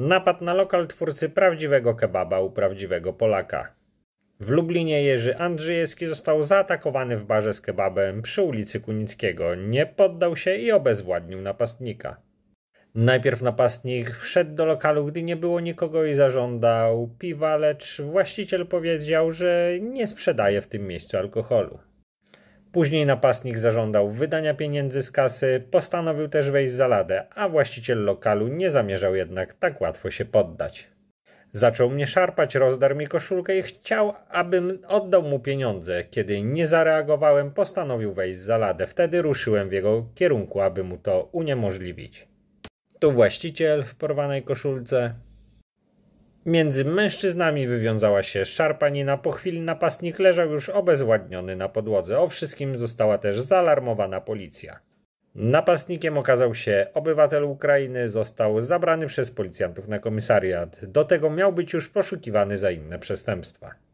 Napad na lokal twórcy prawdziwego kebaba u prawdziwego Polaka. W Lublinie Jerzy Andrzejewski został zaatakowany w barze z kebabem przy ulicy Kunickiego. Nie poddał się i obezwładnił napastnika. Najpierw napastnik wszedł do lokalu, gdy nie było nikogo i zażądał piwa, lecz właściciel powiedział, że nie sprzedaje w tym miejscu alkoholu. Później napastnik zażądał wydania pieniędzy z kasy, postanowił też wejść za ladę, a właściciel lokalu nie zamierzał jednak tak łatwo się poddać. Zaczął mnie szarpać, rozdarł mi koszulkę i chciał, abym oddał mu pieniądze. Kiedy nie zareagowałem, postanowił wejść za ladę. Wtedy ruszyłem w jego kierunku, aby mu to uniemożliwić. Tu właściciel w porwanej koszulce, Między mężczyznami wywiązała się szarpanina, po chwili napastnik leżał już obezwładniony na podłodze. O wszystkim została też zaalarmowana policja. Napastnikiem okazał się obywatel Ukrainy, został zabrany przez policjantów na komisariat. Do tego miał być już poszukiwany za inne przestępstwa.